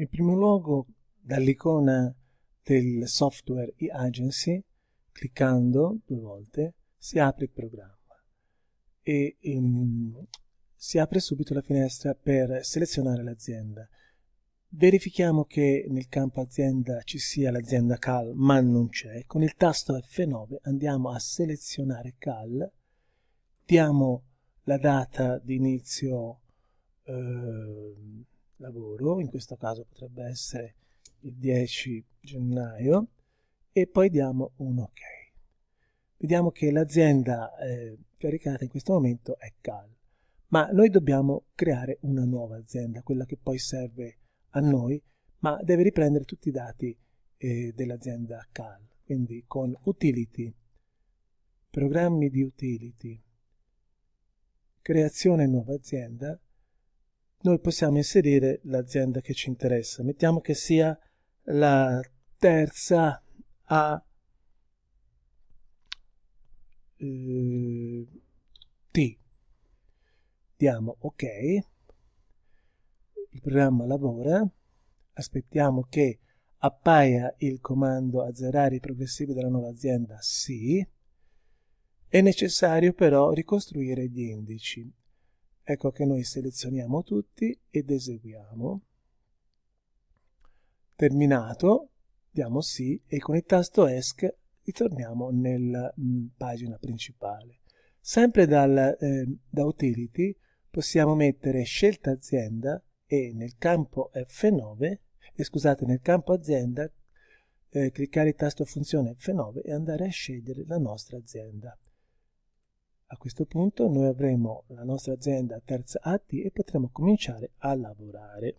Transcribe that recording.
In primo luogo dall'icona del software e-agency, cliccando due volte, si apre il programma e um, si apre subito la finestra per selezionare l'azienda. Verifichiamo che nel campo azienda ci sia l'azienda CAL, ma non c'è. Con il tasto F9 andiamo a selezionare CAL, diamo la data di inizio eh, lavoro, in questo caso potrebbe essere il 10 gennaio, e poi diamo un ok. Vediamo che l'azienda eh, caricata in questo momento è Cal, ma noi dobbiamo creare una nuova azienda, quella che poi serve a noi, ma deve riprendere tutti i dati eh, dell'azienda Cal, quindi con utility, programmi di utility, creazione nuova azienda, noi possiamo inserire l'azienda che ci interessa. Mettiamo che sia la terza a eh, T. Diamo ok. Il programma lavora. Aspettiamo che appaia il comando azzerare i progressivi della nuova azienda. Sì. È necessario però ricostruire gli indici. Ecco che noi selezioniamo tutti ed eseguiamo. Terminato, diamo sì e con il tasto ESC ritorniamo nella mh, mm, pagina principale. Sempre dal, eh, da Utility possiamo mettere scelta azienda e nel campo F9, eh, scusate, nel campo azienda eh, cliccare il tasto funzione F9 e andare a scegliere la nostra azienda. A questo punto noi avremo la nostra azienda terza AT e potremo cominciare a lavorare.